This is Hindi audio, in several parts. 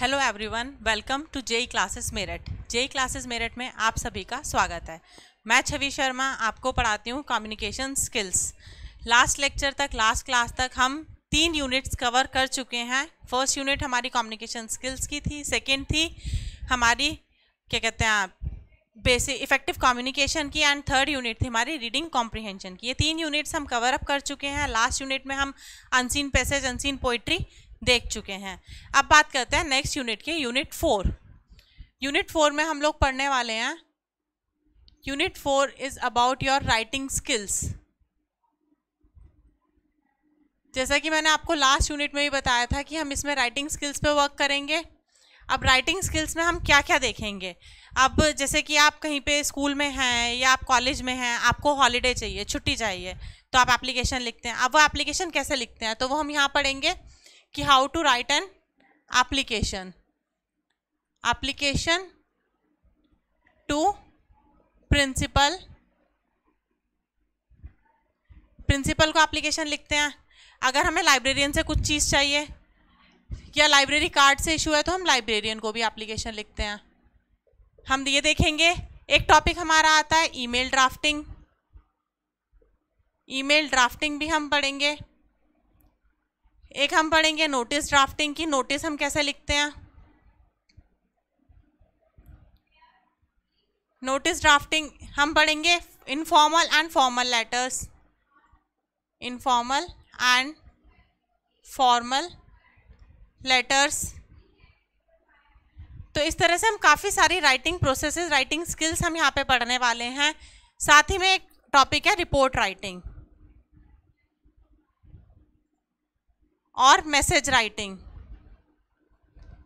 Hello everyone welcome to JE classes Meerut JE classes Meerut में आप सभी का स्वागत है मैं छवि शर्मा आपको पढ़ाती हूँ कम्युनिकेशन स्किल्स लास्ट लेक्चर तक लास्ट क्लास तक हम तीन यूनिट्स कवर कर चुके हैं फर्स्ट यूनिट हमारी कम्युनिकेशन स्किल्स की थी सेकेंड थी हमारी क्या कहते हैं आप बेसिक इफेक्टिव कम्युनिकेशन की एंड थर्ड यूनिट थी हमारी रीडिंग कॉम्प्रिहेंशन की ये तीन यूनिट्स हम कवर अप कर चुके हैं लास्ट यूनिट में हम अनसीन पैसेज अनसीन पोइट्री देख चुके हैं अब बात करते हैं नेक्स्ट यूनिट के यूनिट फोर यूनिट फोर में हम लोग पढ़ने वाले हैं unit four is about your writing skills जैसा कि मैंने आपको लास्ट यूनिट में भी बताया था कि हम इसमें राइटिंग स्किल्स पे वर्क करेंगे अब राइटिंग स्किल्स में हम क्या क्या देखेंगे अब जैसे कि आप कहीं पे स्कूल में हैं या आप कॉलेज में हैं आपको हॉलीडे चाहिए छुट्टी चाहिए तो आप एप्लीकेशन लिखते हैं अब वो एप्लीकेशन कैसे लिखते हैं तो वो हम यहाँ पढ़ेंगे कि how to write an application application to principal principal को एप्लीकेशन लिखते हैं अगर हमें लाइब्रेरियन से कुछ चीज़ चाहिए या लाइब्रेरी कार्ड से इशू है तो हम लाइब्रेरियन को भी एप्लीकेशन लिखते हैं हम ये देखेंगे एक टॉपिक हमारा आता है ईमेल ड्राफ्टिंग ईमेल ड्राफ्टिंग भी हम पढ़ेंगे एक हम पढ़ेंगे नोटिस ड्राफ्टिंग की नोटिस हम कैसे लिखते हैं नोटिस ड्राफ्टिंग हम पढ़ेंगे informal and formal letters informal and formal letters तो इस तरह से हम काफ़ी सारी राइटिंग प्रोसेसेस राइटिंग स्किल्स हम यहाँ पे पढ़ने वाले हैं साथ ही में एक टॉपिक है रिपोर्ट राइटिंग और मैसेज राइटिंग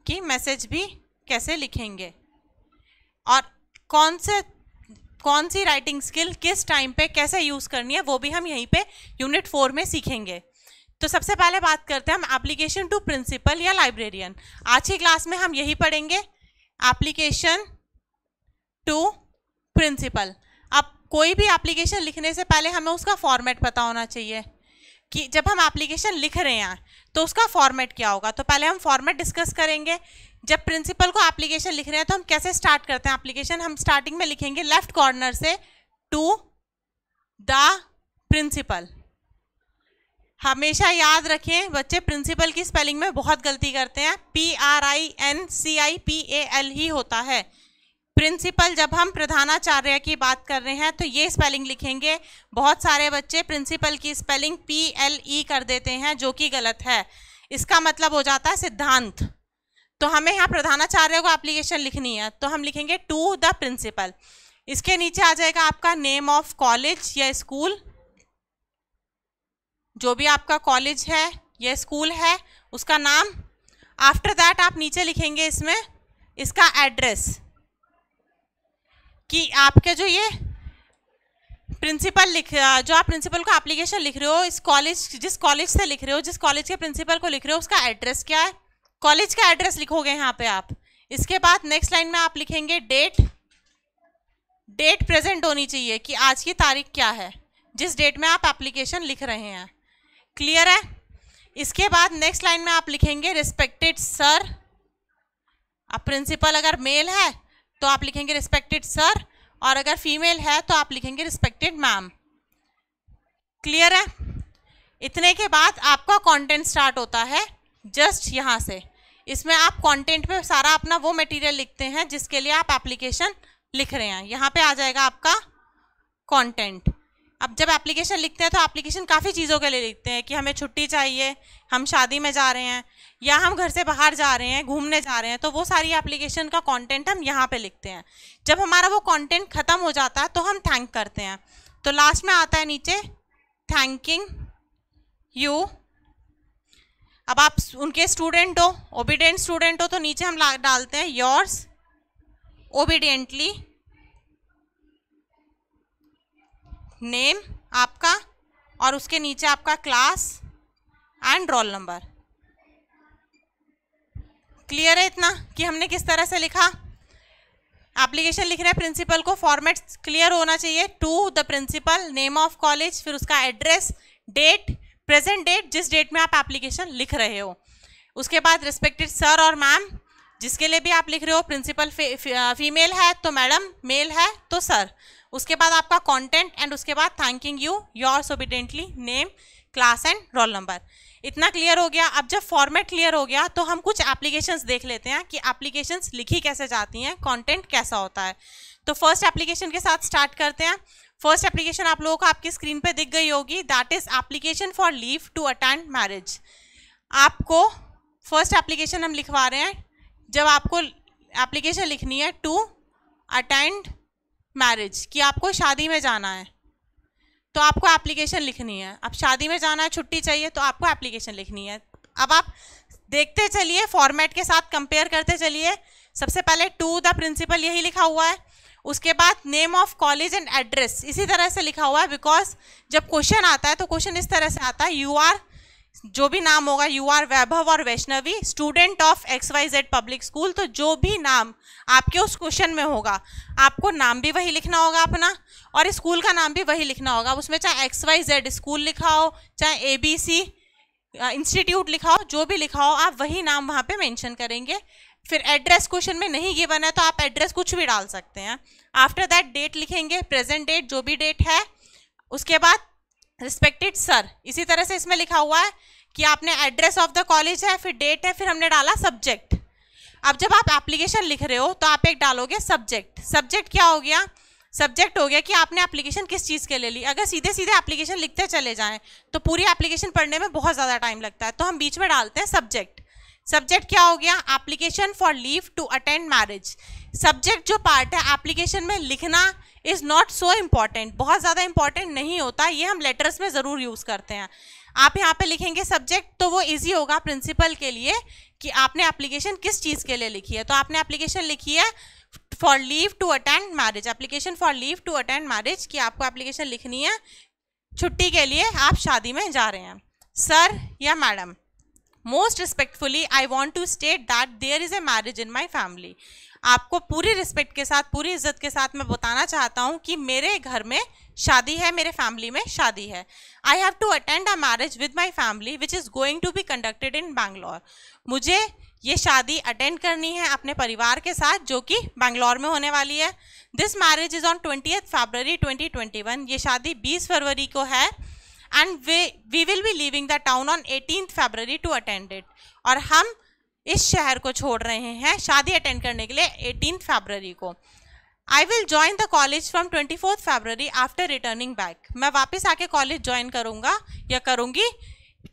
कि मैसेज भी कैसे लिखेंगे और कौन से कौन सी राइटिंग स्किल किस टाइम पे कैसे यूज़ करनी है वो भी हम यहीं पे यूनिट फोर में सीखेंगे तो सबसे पहले बात करते हैं हम एप्लीकेशन टू प्रिंसिपल या लाइब्रेरियन आज की क्लास में हम यही पढ़ेंगे एप्लीकेशन टू प्रिंसिपल अब कोई भी एप्लीकेशन लिखने से पहले हमें उसका फॉर्मेट पता होना चाहिए कि जब हम एप्लीकेशन लिख रहे हैं तो उसका फॉर्मेट क्या होगा तो पहले हम फॉर्मेट डिस्कस करेंगे जब प्रिंसिपल को एप्लीकेशन लिख रहे हैं तो हम कैसे स्टार्ट करते हैं एप्लीकेशन हम स्टार्टिंग में लिखेंगे लेफ्ट कॉर्नर से टू द प्रिंसिपल हमेशा याद रखें बच्चे प्रिंसिपल की स्पेलिंग में बहुत गलती करते हैं P R I N C I P A L ही होता है प्रिंसिपल जब हम प्रधानाचार्य की बात कर रहे हैं तो ये स्पेलिंग लिखेंगे बहुत सारे बच्चे प्रिंसिपल की स्पेलिंग पी एल ई कर देते हैं जो कि गलत है इसका मतलब हो जाता है सिद्धांत तो हमें यहाँ प्रधानाचार्य को एप्लीकेशन लिखनी है तो हम लिखेंगे टू द प्रिंसिपल इसके नीचे आ जाएगा आपका नेम ऑफ कॉलेज या स्कूल जो भी आपका कॉलेज है या स्कूल है उसका नाम आफ्टर दैट आप नीचे लिखेंगे इसमें इसका एड्रेस कि आपके जो ये प्रिंसिपल लिख जो आप प्रिंसिपल को एप्लीकेशन लिख रहे हो इस कॉलेज जिस कॉलेज से लिख रहे हो जिस कॉलेज के प्रिंसिपल को लिख रहे हो उसका एड्रेस क्या है कॉलेज का एड्रेस लिखोगे यहाँ पे आप इसके बाद नेक्स्ट लाइन में आप लिखेंगे डेट डेट प्रेजेंट होनी चाहिए कि आज की तारीख क्या है जिस डेट में आप एप्लीकेशन लिख रहे हैं क्लियर है इसके बाद नेक्स्ट लाइन में आप लिखेंगे रिस्पेक्टेड सर आप प्रिंसिपल अगर मेल है तो आप लिखेंगे रिस्पेक्टेड सर और अगर फीमेल है तो आप लिखेंगे रिस्पेक्टेड मैम क्लियर है इतने के बाद आपका कंटेंट स्टार्ट होता है जस्ट यहाँ से इसमें आप कंटेंट पे सारा अपना वो मटेरियल लिखते हैं जिसके लिए आप एप्लीकेशन लिख रहे हैं यहाँ पे आ जाएगा आपका कंटेंट अब जब एप्लीकेशन लिखते हैं तो एप्लीकेशन काफ़ी चीज़ों के लिए लिखते हैं कि हमें छुट्टी चाहिए हम शादी में जा रहे हैं या हम घर से बाहर जा रहे हैं घूमने जा रहे हैं तो वो सारी एप्लीकेशन का कंटेंट हम यहाँ पे लिखते हैं जब हमारा वो कंटेंट ख़त्म हो जाता है तो हम थैंक करते हैं तो लास्ट में आता है नीचे थैंकिंग यू अब आप उनके स्टूडेंट हो ओबीडेंट स्टूडेंट हो तो नीचे हम डालते हैं योर्स ओबीडेंटली नेम आपका और उसके नीचे आपका class and roll number clear है इतना कि हमने किस तरह से लिखा एप्लीकेशन लिख रहे हैं प्रिंसिपल को फॉर्मेट क्लियर होना चाहिए to the principal name of college फिर उसका एड्रेस डेट प्रेजेंट डेट जिस डेट में आप एप्लीकेशन लिख रहे हो उसके बाद रिस्पेक्टेड सर और मैम जिसके लिए भी आप लिख रहे हो प्रिंसिपल फीमेल है तो मैडम मेल है तो सर उसके बाद आपका कंटेंट एंड उसके बाद thanking you yours obediently name class and roll number इतना क्लियर हो गया अब जब फॉर्मेट क्लियर हो गया तो हम कुछ एप्लीकेशंस देख लेते हैं कि एप्लीकेशंस लिखी कैसे जाती हैं कंटेंट कैसा होता है तो फर्स्ट एप्लीकेशन के साथ स्टार्ट करते हैं फर्स्ट एप्लीकेशन आप लोगों को आपकी स्क्रीन पे दिख गई होगी that is application for leave to attend marriage आपको फर्स्ट एप्लीकेशन हम लिखवा रहे हैं जब आपको एप्लीकेशन लिखनी है टू अटेंड मैरिज कि आपको शादी में जाना है तो आपको एप्लीकेशन लिखनी है अब शादी में जाना है छुट्टी चाहिए तो आपको एप्लीकेशन लिखनी है अब आप देखते चलिए फॉर्मेट के साथ कंपेयर करते चलिए सबसे पहले टू द प्रिंसिपल यही लिखा हुआ है उसके बाद name of college and address इसी तरह से लिखा हुआ है बिकॉज जब क्वेश्चन आता है तो क्वेश्चन इस तरह से आता है यू आर जो भी नाम होगा यू आर वैभव और Vaishnavi student of X Y Z public school तो जो भी नाम आपके उस क्वेश्चन में होगा आपको नाम भी वही लिखना होगा अपना और स्कूल का नाम भी वही लिखना होगा उसमें चाहे एक्स वाई जेड स्कूल लिखा हो चाहे ए बी सी इंस्टीट्यूट लिखा हो जो भी लिखा हो आप वही नाम वहाँ पे मेंशन करेंगे फिर एड्रेस क्वेश्चन में नहीं गिवन है तो आप एड्रेस कुछ भी डाल सकते हैं आफ्टर दैट डेट लिखेंगे प्रेजेंट डेट जो भी डेट है उसके बाद रिस्पेक्टेड सर इसी तरह से इसमें लिखा हुआ है कि आपने एड्रेस ऑफ द कॉलेज है फिर डेट है फिर हमने डाला सब्जेक्ट अब जब आप एप्लीकेशन लिख रहे हो तो आप एक डालोगे सब्जेक्ट सब्जेक्ट क्या हो गया सब्जेक्ट हो गया कि आपने एप्लीकेशन किस चीज़ के लिए ली अगर सीधे सीधे एप्लीकेशन लिखते चले जाएं तो पूरी एप्लीकेशन पढ़ने में बहुत ज़्यादा टाइम लगता है तो हम बीच में डालते हैं सब्जेक्ट सब्जेक्ट क्या हो गया application for leave to attend marriage subject जो पार्ट है एप्लीकेशन में लिखना इज़ नॉट सो इम्पॉर्टेंट बहुत ज़्यादा इंपॉर्टेंट नहीं होता ये हम लेटर्स में ज़रूर यूज़ करते हैं आप यहाँ पे लिखेंगे सब्जेक्ट तो वो इजी होगा प्रिंसिपल के लिए कि आपने एप्लीकेशन किस चीज़ के लिए लिखी है तो आपने एप्लीकेशन लिखी है for leave to attend marriage application for leave to attend marriage कि आपको एप्लीकेशन लिखनी है छुट्टी के लिए आप शादी में जा रहे हैं सर या madam most respectfully I want to state that there is a marriage in my family आपको पूरी रिस्पेक्ट के साथ पूरी इज्जत के साथ मैं बताना चाहता हूँ कि मेरे घर में शादी है मेरे फैमिली में शादी है I have to attend a marriage with my family which is going to be conducted in Bangalore मुझे ये शादी अटेंड करनी है अपने परिवार के साथ जो कि बैंगलोर में होने वाली है this marriage is on twenty February twenty twenty one ये शादी बीस फरवरी को है and we we will be leaving the town on eighteen February to attend it और हम इस शहर को छोड़ रहे हैं शादी अटेंड करने के लिए एटीन फेबररी को I will join the college from twenty fourth February after returning back मैं वापस आके कॉलेज ज्वाइन करूँगा या करूँगी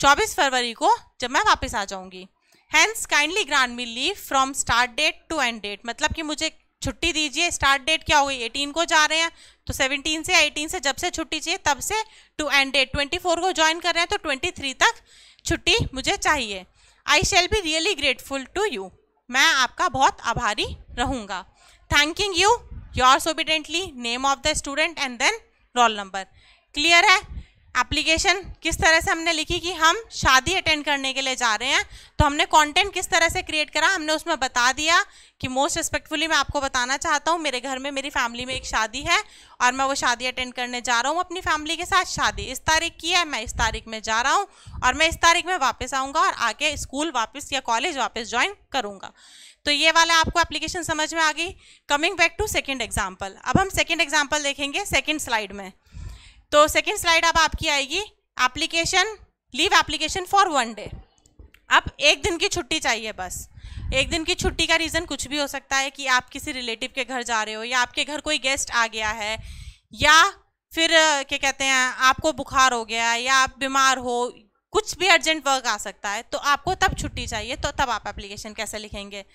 चौबीस फरवरी को जब मैं वापस आ जाऊँगी hence kindly grant me leave from start date to end date मतलब कि मुझे छुट्टी दीजिए स्टार्ट डेट क्या हुई एटीन को जा रहे हैं तो सेवनटीन से एटीन से जब से छुट्टी चाहिए तब से to end date twenty four को ज्वाइन कर रहे हैं तो ट्वेंटी थ्री तक छुट्टी मुझे चाहिए I shall be really grateful to you मैं आपका बहुत आभारी रहूँगा thanking you yours obediently name of the student and then roll number clear है एप्लीकेशन किस तरह से हमने लिखी कि हम शादी अटेंड करने के लिए जा रहे हैं तो हमने कंटेंट किस तरह से क्रिएट करा हमने उसमें बता दिया कि मोस्ट रिस्पेक्टफुली मैं आपको बताना चाहता हूँ मेरे घर में मेरी फैमिली में एक शादी है और मैं वो शादी अटेंड करने जा रहा हूँ अपनी फैमिली के साथ शादी इस तारीख की है मैं इस तारीख में जा रहा हूँ और मैं इस तारीख में वापस आऊँगा और आके स्कूल वापस या कॉलेज वापस ज्वाइन करूँगा तो ये वाला आपको एप्लीकेशन समझ में आ गई coming back to second example अब हम सेकेंड एग्जाम्पल देखेंगे सेकेंड स्लाइड में तो सेकेंड स्लाइड अब आपकी आएगी application leave application for one day अब एक दिन की छुट्टी चाहिए बस एक दिन की छुट्टी का रीज़न कुछ भी हो सकता है कि आप किसी रिलेटिव के घर जा रहे हो या आपके घर कोई गेस्ट आ गया है या फिर क्या कहते हैं आपको बुखार हो गया या आप बीमार हो कुछ भी अर्जेंट वर्क आ सकता है तो आपको तब छुट्टी चाहिए तो तब आप एप्लीकेशन कैसे लिखेंगे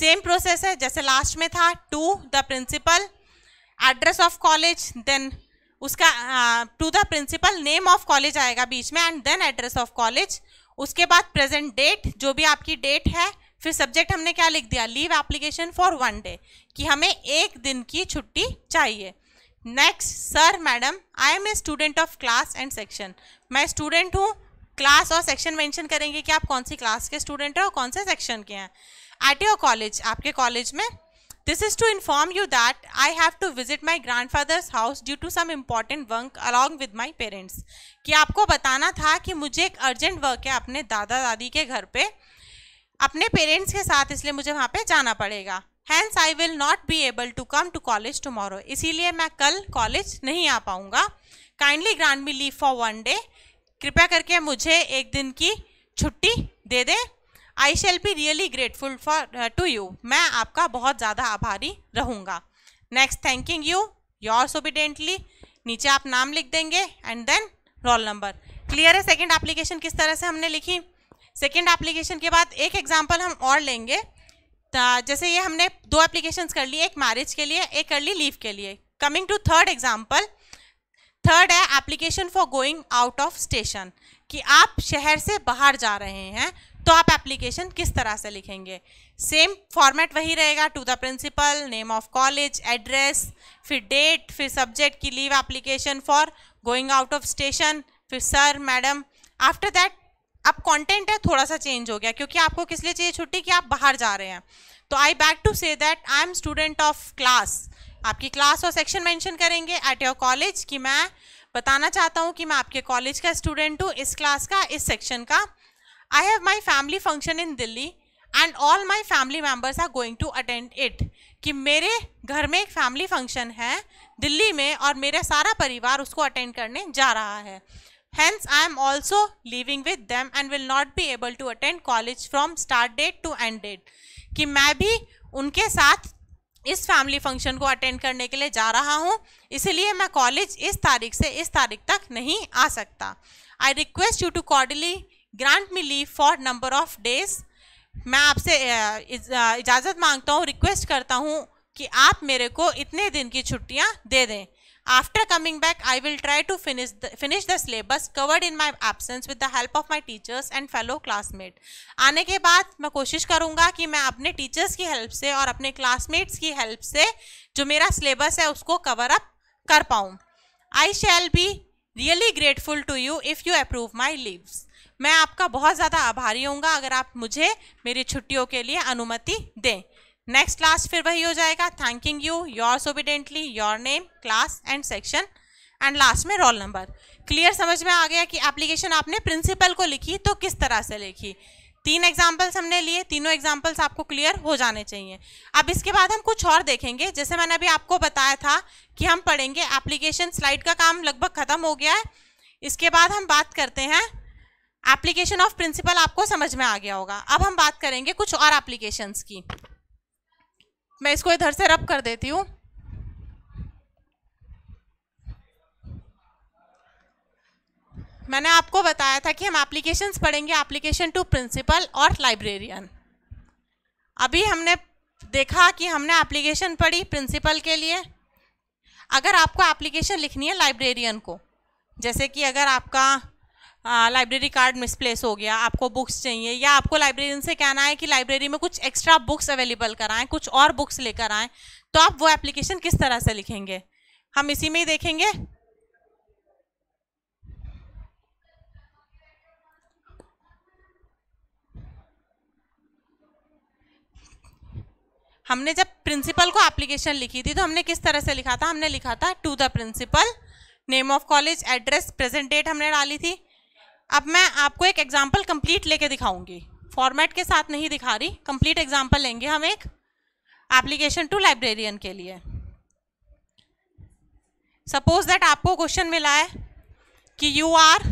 सेम प्रोसेस है जैसे लास्ट में था to the principal address of college then उसका to the principal name of college आएगा बीच में and then address of college उसके बाद प्रेजेंट डेट जो भी आपकी डेट है फिर सब्जेक्ट हमने क्या लिख दिया leave application for one day कि हमें एक दिन की छुट्टी चाहिए next sir madam I am a student of class and section मैं स्टूडेंट हूँ क्लास और सेक्शन मेंशन करेंगे कि आप कौन सी क्लास के स्टूडेंट हैं और कौन से सेक्शन के हैं एट योर कॉलेज आपके कॉलेज में This is to inform you that I have to visit my grandfather's house due to some important work along with my parents. कि आपको बताना था कि मुझे एक अर्जेंट वर्क है अपने दादा दादी के घर पे अपने पेरेंट्स के साथ इसलिए मुझे वहाँ पे जाना पड़ेगा hence I will not be able to come to college tomorrow इसीलिए मैं कल कॉलेज नहीं आ पाऊँगा kindly grant me leave for one day कृपया करके मुझे एक दिन की छुट्टी दे दें I shall be really grateful for to you मैं आपका बहुत ज़्यादा आभारी रहूँगा next thanking you yours obediently नीचे आप नाम लिख देंगे and then roll number clear है सेकेंड एप्लीकेशन किस तरह से हमने लिखी सेकेंड एप्लीकेशन के बाद एक एग्जाम्पल हम और लेंगे जैसे ये हमने दो एप्लीकेशन कर ली एक मैरिज के लिए एक कर ली लीव के लिए coming to third example third है application for going out of station कि आप शहर से बाहर जा रहे हैं तो आप एप्लीकेशन किस तरह से लिखेंगे सेम फॉर्मेट वही रहेगा to the principal name of college address फिर डेट फिर सब्जेक्ट की leave application for going out of station फिर सर मैडम आफ्टर दैट अब कंटेंट है थोड़ा सा चेंज हो गया क्योंकि आपको किस लिए चाहिए छुट्टी कि आप बाहर जा रहे हैं तो I beg to say that I am student of class आपकी क्लास और सेक्शन मेंशन करेंगे एट योर कॉलेज कि मैं बताना चाहता हूँ कि मैं आपके कॉलेज का स्टूडेंट हूँ इस क्लास का इस सेक्शन का I have my family function in Delhi and all my family members are going to attend it कि मेरे घर में एक फैमिली फंक्शन है दिल्ली में और मेरा सारा परिवार उसको अटेंड करने जा रहा है hence I am also leaving with them and will not be able to attend college from start date to end date कि मैं भी उनके साथ इस फैमिली फंक्शन को अटेंड करने के लिए जा रहा हूँ इसलिए मैं कॉलेज इस तारीख से इस तारीख तक नहीं आ सकता I request you to cordially grant me leave for number of days मैं आपसे इजाज़त मांगता हूँ रिक्वेस्ट करता हूँ कि आप मेरे को इतने दिन की छुट्टियाँ दे दें after coming back I will try to finish finish the syllabus covered in my absence with the help of my teachers and fellow classmate आने के बाद मैं कोशिश करूँगा कि मैं अपने टीचर्स की हेल्प से और अपने क्लासमेट्स की हेल्प से जो मेरा सिलेबस है उसको कवर अप कर पाऊँ I shall be really grateful to you if you approve my leaves मैं आपका बहुत ज़्यादा आभारी होऊंगा अगर आप मुझे मेरी छुट्टियों के लिए अनुमति दें नेक्स्ट क्लास फिर वही हो जाएगा thanking you yours obediently your name class and section and last में रोल नंबर क्लियर समझ में आ गया कि एप्लीकेशन आपने प्रिंसिपल को लिखी तो किस तरह से लिखी तीन एग्जाम्पल्स हमने लिए तीनों एग्जाम्पल्स आपको क्लियर हो जाने चाहिए अब इसके बाद हम कुछ और देखेंगे जैसे मैंने अभी आपको बताया था कि हम पढ़ेंगे एप्लीकेशन स्लाइड का काम लगभग ख़त्म हो गया है इसके बाद हम बात करते हैं एप्लीकेशन ऑफ प्रिंसिपल आपको समझ में आ गया होगा अब हम बात करेंगे कुछ और एप्लीकेशंस की मैं इसको इधर से रब कर देती हूँ मैंने आपको बताया था कि हम एप्लीकेशंस पढ़ेंगे एप्लीकेशन टू प्रिंसिपल और लाइब्रेरियन अभी हमने देखा कि हमने एप्लीकेशन पढ़ी प्रिंसिपल के लिए अगर आपको एप्लीकेशन लिखनी है लाइब्रेरियन को जैसे कि अगर आपका लाइब्रेरी कार्ड मिसप्लेस हो गया आपको बुक्स चाहिए या आपको लाइब्रेरियन से कहना है कि लाइब्रेरी में कुछ एक्स्ट्रा बुक्स अवेलेबल कराएं कुछ और बुक्स लेकर आएँ तो आप वो एप्लीकेशन किस तरह से लिखेंगे हम इसी में ही देखेंगे हमने जब प्रिंसिपल को एप्लीकेशन लिखी थी तो हमने किस तरह से लिखा था हमने लिखा था to the principal name of college address present date हमने डाली थी अब मैं आपको एक एग्जाम्पल कंप्लीट लेके दिखाऊंगी फॉर्मेट के साथ नहीं दिखा रही कंप्लीट एग्जाम्पल लेंगे हम एक एप्लीकेशन टू लाइब्रेरियन के लिए सपोज दैट आपको क्वेश्चन मिला है कि यू आर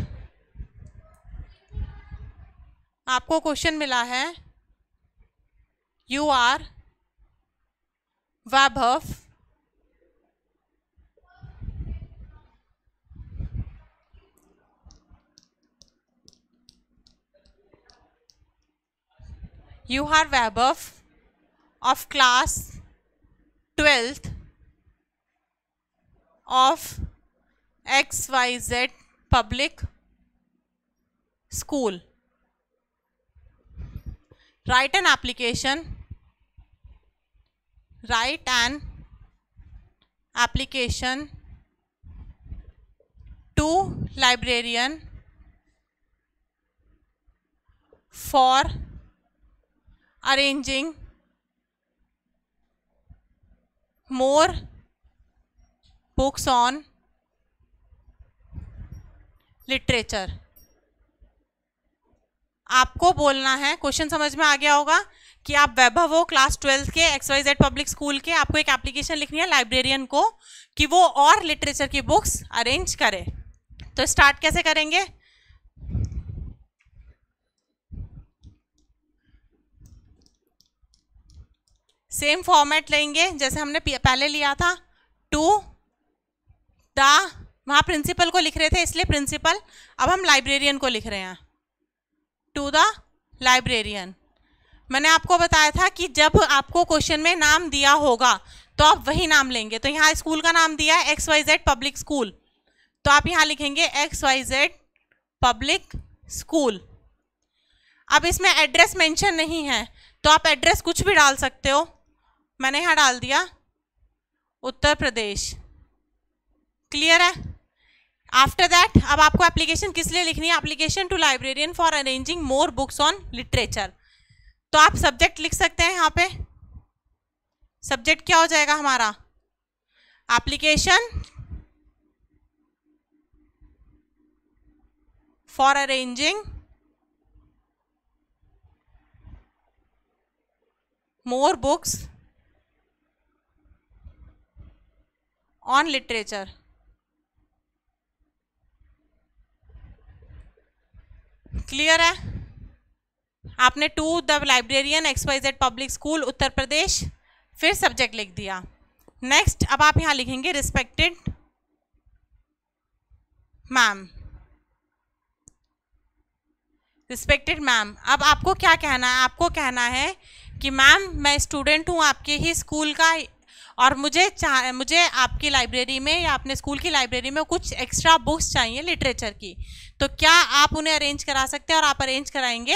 आपको क्वेश्चन मिला है you are Vaibhav You are Vaibhav of class 12th of XYZ public school. Write an application. Write an application to librarian for arranging more books on literature आपको बोलना है क्वेश्चन समझ में आ गया होगा कि आप वैभव हो क्लास ट्वेल्थ के X Y Z public school के आपको एक एप्लीकेशन लिखनी है लाइब्रेरियन को कि वो और लिटरेचर की बुक्स अरेंज करे तो स्टार्ट कैसे करेंगे सेम फॉर्मेट लेंगे जैसे हमने पहले लिया था टू द वहाँ प्रिंसिपल को लिख रहे थे इसलिए प्रिंसिपल अब हम लाइब्रेरियन को लिख रहे हैं टू द लाइब्रेरियन मैंने आपको बताया था कि जब आपको क्वेश्चन में नाम दिया होगा तो आप वही नाम लेंगे तो यहाँ स्कूल का नाम दिया है X Y Z public school तो आप यहाँ लिखेंगे X Y Z public school अब इसमें एड्रेस मेंशन नहीं है तो आप एड्रेस कुछ भी डाल सकते हो मैंने यहाँ डाल दिया उत्तर प्रदेश क्लियर है आफ्टर दैट अब आपको एप्लीकेशन किस लिए लिखनी है application to librarian for arranging more books on literature तो आप सब्जेक्ट लिख सकते हैं यहाँ पे सब्जेक्ट क्या हो जाएगा हमारा application for arranging more books on literature clear है आपने to the librarian X Y Z public school Uttar Pradesh फिर सब्जेक्ट लिख दिया नेक्स्ट अब आप यहाँ लिखेंगे रिस्पेक्टेड मैम रिस्पेक्टेड मैम अब आपको क्या कहना है आपको कहना है कि मैम मैं स्टूडेंट हूँ आपके ही स्कूल का और मुझे मुझे आपकी लाइब्रेरी में या अपने स्कूल की लाइब्रेरी में कुछ एक्स्ट्रा बुक्स चाहिए लिटरेचर की तो क्या आप उन्हें अरेंज करा सकते हैं और आप अरेंज कराएंगे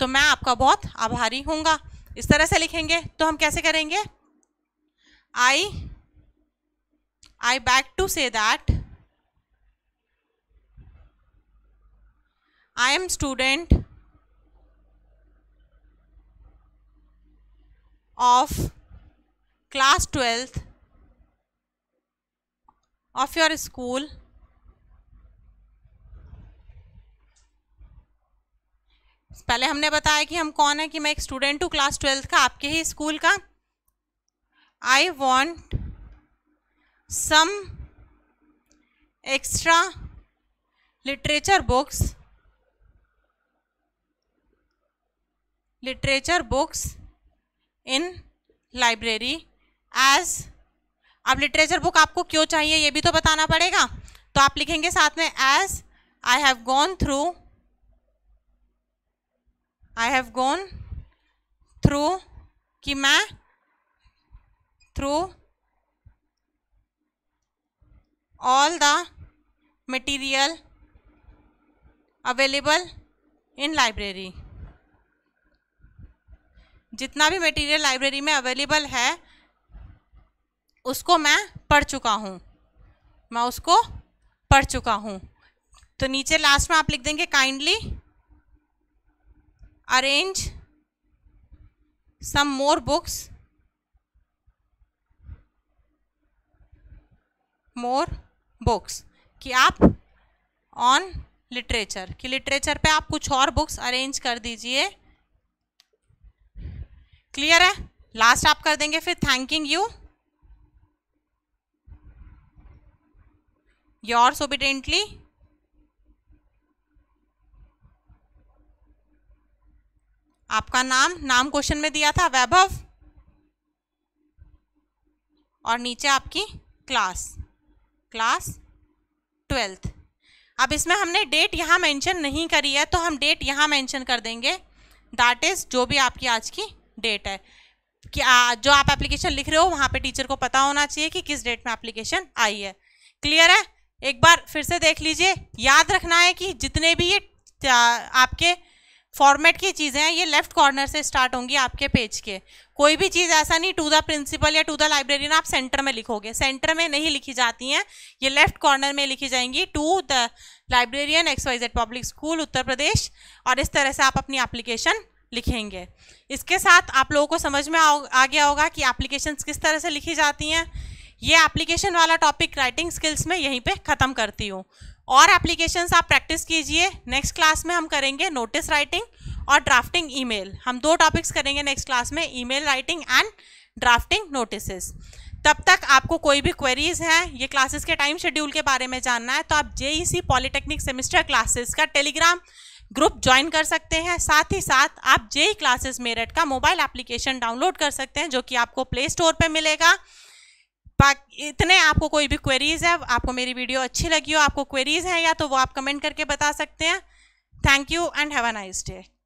तो मैं आपका बहुत आभारी हूँगा इस तरह से लिखेंगे तो हम कैसे करेंगे I I beg to say that I am student of class 12th of your school पहले हमने बताया कि हम कौन है कि मैं एक स्टूडेंट हूँ क्लास ट्वेल्थ का आपके ही स्कूल का I want some extra literature books literature books in library as अब लिटरेचर बुक आपको क्यों चाहिए ये भी तो बताना पड़ेगा तो आप लिखेंगे साथ में as I have gone through I have gone through कि मैं through all the material available in library जितना भी मटीरियल लाइब्रेरी में अवेलेबल है उसको मैं पढ़ चुका हूँ मैं उसको पढ़ चुका हूँ तो नीचे लास्ट में आप लिख देंगे kindly arrange some more books more books कि आप ऑन लिटरेचर कि लिटरेचर पे आप कुछ और बुक्स अरेंज कर दीजिए क्लियर है लास्ट आप कर देंगे फिर थैंकिंग यू yours obediently आपका नाम नाम क्वेश्चन में दिया था वैभव और नीचे आपकी क्लास क्लास ट्वेल्थ अब इसमें हमने डेट यहाँ मेंशन नहीं करी है तो हम डेट यहाँ मेंशन कर देंगे दैट इज़ जो भी आपकी आज की डेट है कि आ, जो आप एप्लीकेशन लिख रहे हो वहाँ पे टीचर को पता होना चाहिए कि किस डेट में एप्लीकेशन आई है क्लियर है एक बार फिर से देख लीजिए याद रखना है कि जितने भी ये आपके फॉर्मेट की चीज़ें हैं ये लेफ्ट कॉर्नर से स्टार्ट होंगी आपके पेज के कोई भी चीज़ ऐसा नहीं टू द प्रिंसिपल या टू द लाइब्रेरियन आप सेंटर में लिखोगे सेंटर में नहीं लिखी जाती हैं ये लेफ्ट कॉर्नर में लिखी जाएंगी to the librarian X Y Z public school Uttar Pradesh और इस तरह से आप अपनी एप्लीकेशन लिखेंगे इसके साथ आप लोगों को समझ में आ, आ गया होगा कि एप्लीकेशन किस तरह से लिखी जाती हैं ये एप्लीकेशन वाला टॉपिक राइटिंग स्किल्स में यहीं पे ख़त्म करती हूँ और एप्लीकेशंस आप प्रैक्टिस कीजिए नेक्स्ट क्लास में हम करेंगे नोटिस राइटिंग और ड्राफ्टिंग ईमेल हम दो टॉपिक्स करेंगे नेक्स्ट क्लास में email writing and drafting notice तब तक आपको कोई भी क्वेरीज हैं ये क्लासेस के टाइम शेड्यूल के बारे में जानना है तो आप सी पॉलिटेक्निक सेमिस्टर क्लासेस का टेलीग्राम ग्रुप ज्वाइन कर सकते हैं साथ ही साथ आप जेई क्लासेस e मेरठ का मोबाइल एप्लीकेशन डाउनलोड कर सकते हैं जो कि आपको प्ले स्टोर पर मिलेगा इतने आपको कोई भी क्वेरीज़ है आपको मेरी वीडियो अच्छी लगी हो आपको क्वेरीज़ हैं या तो वो आप कमेंट करके बता सकते हैं thank you and have a nice day